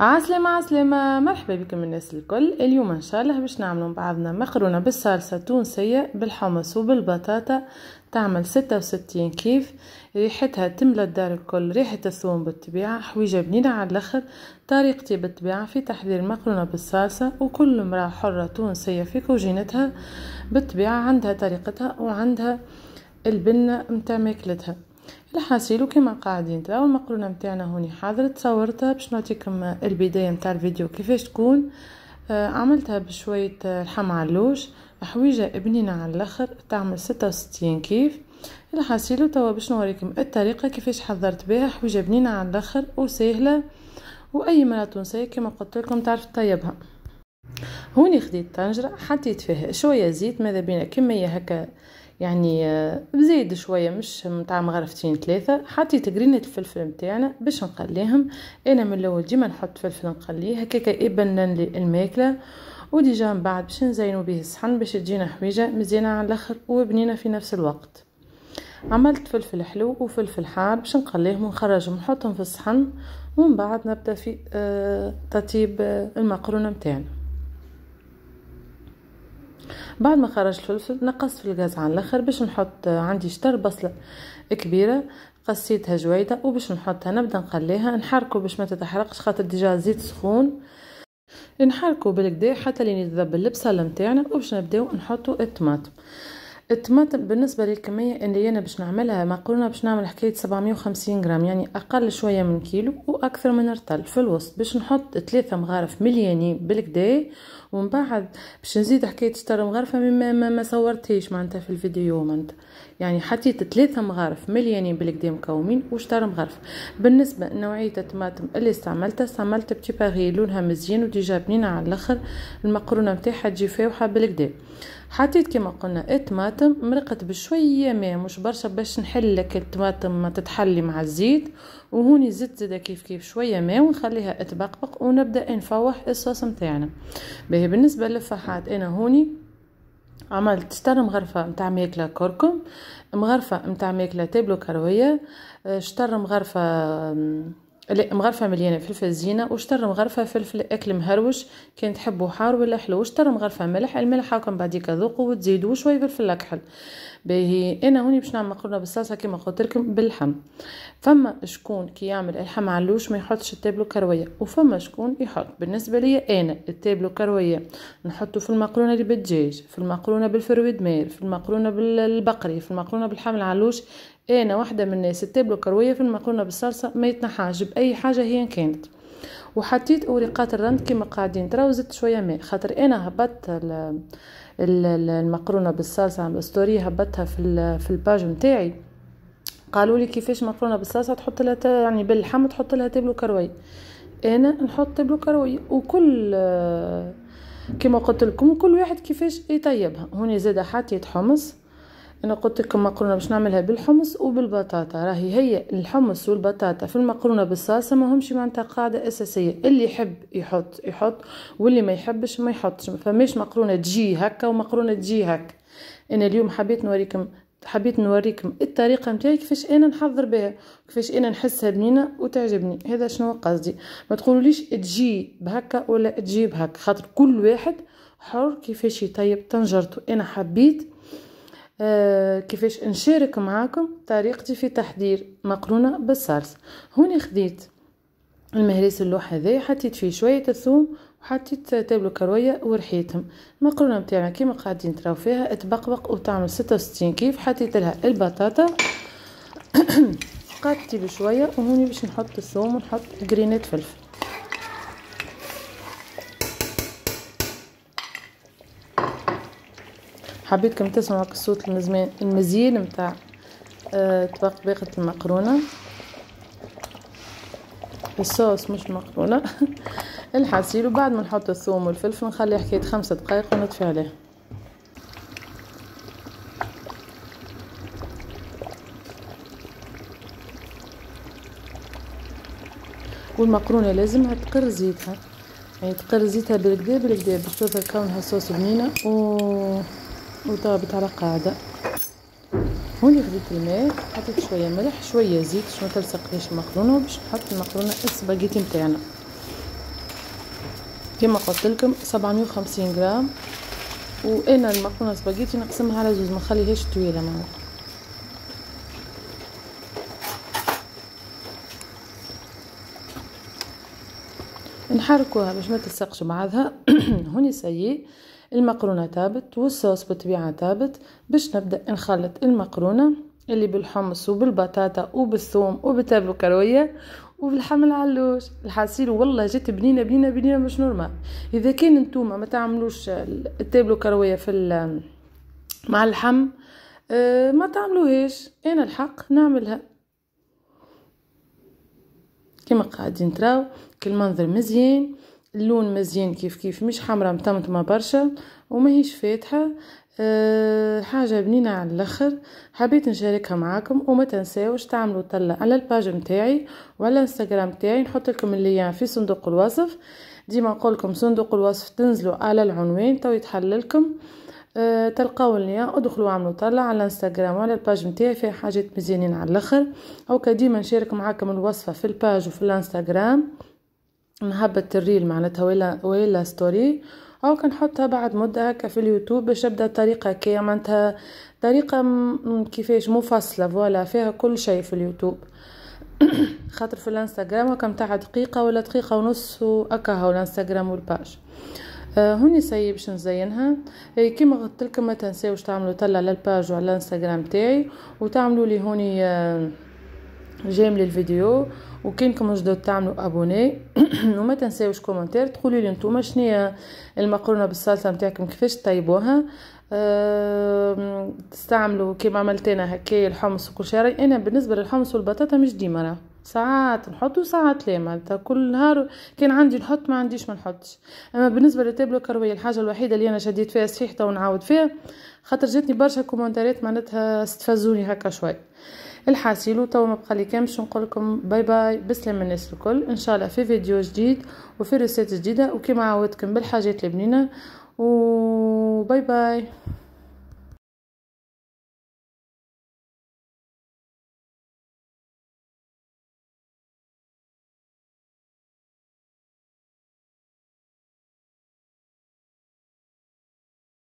عسلامة عسلامة مرحبا بكم الناس الكل اليوم ان شاء الله باش نعملوا مع بعضنا مخرونه بالصلصه التونسيه بالحمص وبالبطاطا تعمل ستة وستين كيف ريحتها تملى الدار الكل ريحه الثوم بالطبيعه حويجه بنينه على الاخر طريقتي بالطبيعه في تحضير مخرونه بالصلصه وكل امراه حره تونسيه في كوجينتها بالطبيعه عندها طريقتها وعندها البنه متاع ماكلتها الحاصل كما قاعدين تراو المقرونه نتاعنا هوني حاضره تصورتها باش نعطيكم البدايه نتاع الفيديو كيفاش تكون آه عملتها بشويه لحم علوش حويجه بنينه على الاخر تعمل 66 كيف الحاصل توا باش نوريكم الطريقه كيفاش حضرت بها حويجه بنينه على الاخر وسهله واي مراه تونسيه كما قلت لكم تعرف تطيبها هوني خديت طنجره حطيت فيها شويه زيت ماذا بينا كميه هكا يعني آه، بزيد شويه مش متاع مغرفتين ثلاثه حطيت قرينه الفلفل نتاعنا باش نقليهم انا من الاول ديما نحط فلفل نقليه هكاك يبنن لي الماكله وديجا من بعد باش نزينو به الصحن باش تجينا حويجه مزيانه على الاخر وبنينه في نفس الوقت عملت فلفل حلو وفلفل حار باش نقليهم ونخرجهم نحطهم في الصحن ومن بعد نبدا في آه، تطيب آه، المقرونه نتاعنا بعد ما خرج الفلفل نقصت في الغاز على الاخر باش نحط عندي شطر بصله كبيره قصيتها جويده وباش نحطها نبدا نقليها نحركو باش ما تتحرقش خاطر ديجا زيت سخون نحركو بالكدا حتى لين يتذبل البصله نتاعنا وباش نبداو نحطو الطماطم الطماطم بالنسبة للكمية اللي أنا باش نعملها مقرونة باش نعمل حكاية 750 غرام يعني أقل شوية من كيلو وأكثر من رطل في الوسط باش نحط ثلاثة مغارف مليانين بالكدا ومن بعد باش نزيد حكاية شطر مغرفة مما ما, ما صورتهاش معناتها في الفيديو معناتها يعني حطيت ثلاثة مغارف مليانين بالكدا مكومين وشطر مغرفة بالنسبة لنوعية الطماطم اللي استعملتها استعملت بتي باغي لونها مزيان وديجا بنينة على الاخر المقرونة متاعها تجي فاوحة بالكدا حطيت كما قلنا الطماطم الطماطم مرقت بشويه ماء مش برشا باش نحل لك الطماطم ما تتحلي مع الزيت وهوني زدت زاده كيف كيف شويه ماء ونخليها تبقبق ونبدا نفوح الصوص نتاعنا باهي بالنسبه للفحات انا هوني عملت شطر مغرفه نتاع ماكله كركم مغرفه نتاع ماكله تابلو كرويه شطر اه، مغرفه مغرفه مليانه فلفل زينه وشطر مغرفه فلفل اكل مهروش كان تحبو حار ولا حلو وشطر مغرفه ملح الملح هاكم بعديك ذوقو وتزيدو شويه فلفل اكحل باهي انا هوني باش نعمل مقرونة بالصلصه كيما قلتلكم باللحم فما شكون كي يعمل اللحم علوش ما يحطش التابلو كرويه وفما شكون يحط بالنسبه ليا انا التابلو كرويه نحطو في المقرونه اللي بالدجاج في المقرونه بالفرويد مير في المقرونه بالبقري في المقرونه باللحم العلوش انا واحده من الناس التابلو كرويه في المقرونه بالصلصه ما يتنحاش باي حاجه هي كانت وحطيت اوريقات الرند كما قاعدين تراو زدت شويه ماء خاطر انا هبطت المقرونه بالصلصه الستوري هبطتها في في الباج نتاعي قالوا لي كيفاش مقرونه بالصلصه تحط لها يعني باللحم تحط لها تابلو كروية انا نحط تابلو كروية وكل كما قلت لكم كل واحد كيفاش يطيبها هوني زاده حطيت حمص انا قلت لكم مقرونه باش نعملها بالحمص وبالبطاطا راهي هي الحمص والبطاطا في المقرونه بالصلصه ما همش معناتها قاعده اساسيه اللي يحب يحط يحط واللي ما يحبش ما يحطش فماش مقرونه تجي هكا ومقرونه تجي هكا انا اليوم حبيت نوريكم حبيت نوريكم الطريقه نتاعي كيفاش انا نحضر بها كيفاش انا نحسها بنينه وتعجبني هذا شنو قصدي ما تقولوليش تجي بهكا ولا تجي بهكا خاطر كل واحد حر كيفاش يطيب طنجرته انا حبيت آه، كيفاش نشارك معاكم طريقتي في تحضير مقرونه بالصلصه هوني خديت المهريس اللوح هذايا حطيت فيه شويه الثوم وحطيت تابلو كرويه ورحيتهم المقرونه نتاعنا كيما قاعدين تراو فيها تبقبق وتعمل 66 كيف حطيت لها البطاطا قطتي بشويه وهوني باش نحط الثوم ونحط جرينات فلفل حبيتكم تسمعوا الصوت المزيان نتاع آه، طبق باقة المقرونة الصوص مش مقرونة الحصير وبعد ما نحط الثوم والفلفل نخلي حكاية خمسة دقايق ونطفي عليه والمقرونة لازمها تقر زيتها يعني تقر زيتها بالكدا بالكدا باش تظهر كونها صوص بنينة و وضابط على قاعدة هوني خديت الماء حطيت شوية ملح شوية زيت باش متلصقليش المقرونة وباش نحط المقرونة السباكيتي نتاعنا كيما قلتلكم سبعمية وخمسين غرام وانا المقرونه السباكيتي نقسمها على زوز منخليهاش طويله معاك نحركوها باش ما تلصقش بعضها هوني سيي المقرونة تابت والصوص بالطبيعه تابت باش نبدأ نخلط المقرونة اللي بالحمص وبالبطاطا وبالثوم وبالتابلو كروية وبالحم العلوش الحصير والله جات بنينة بنينة بنينة مش نورمال إذا كان انتوما ما تعملوش التابلو كروية في مع اللحم آه، ما تعملوهاش أنا الحق نعملها كما قاعدين تراو كل منظر مزيان اللون مزيان كيف كيف مش حمرا متمتمه برشا وماهيش فاتحه أه حاجه بنينه على الاخر حبيت نشاركها معاكم وما تنساوش تعملوا طلة على الباج متاعي وعلى الانستغرام متاعي نحط لكم اللين يعني في صندوق الوصف ديما نقول لكم صندوق الوصف تنزلوا على العنوان تو يتحللكم أه تلقاو اللين يعني ادخلوا اعملوا طلة على الانستغرام وعلى الباج متاعي فيها حاجات مزيانين على الاخر او ديما نشارك معاكم الوصفه في الباج وفي الانستغرام نهبط الريل معناتها ولا ولا ستوري او كنحطها بعد مدة هكا في اليوتيوب باش نبدا طريقة كي معناتها طريقة كيفاش مفصلة فوالا فيها كل شيء في اليوتيوب خاطر في الانستغرام هكا متاع دقيقة ولا دقيقة ونص هكا هو الانستغرام والباج آه، هوني سي باش نزينها كيما قلت لكم ما تنساوش تعملوا طلع على الباج وعلى الانستغرام تاعي وتعملوا لي هوني آه، جيم للفيديو وكي انكم جدد تعملوا ابوني وما تنساوش كومنتير تقولوا لي نتوما شنو المقرونه بالصلصه نتاعكم كيفاش طيبوها تستعملوا كيما عملت انا هكايا الحمص وكل شيء انا بالنسبه للحمص والبطاطا مش ديما ساعات نحط وساعات لا معناتها كل نهار كان عندي نحط ما عنديش ما نحطش اما بالنسبه للتابلو كروي الحاجه الوحيده اللي انا شديت فيها صحيح ونعاود فيها خاطر جاتني برشا كومنتارات معناتها استفزوني هكا شوي الحاصل وتو مبقى لي كان باش نقول لكم باي باي بسلام الناس الكل ان شاء الله في فيديو جديد وفي رسات جديده وكما عودتكم بالحاجات البنينه وباي باي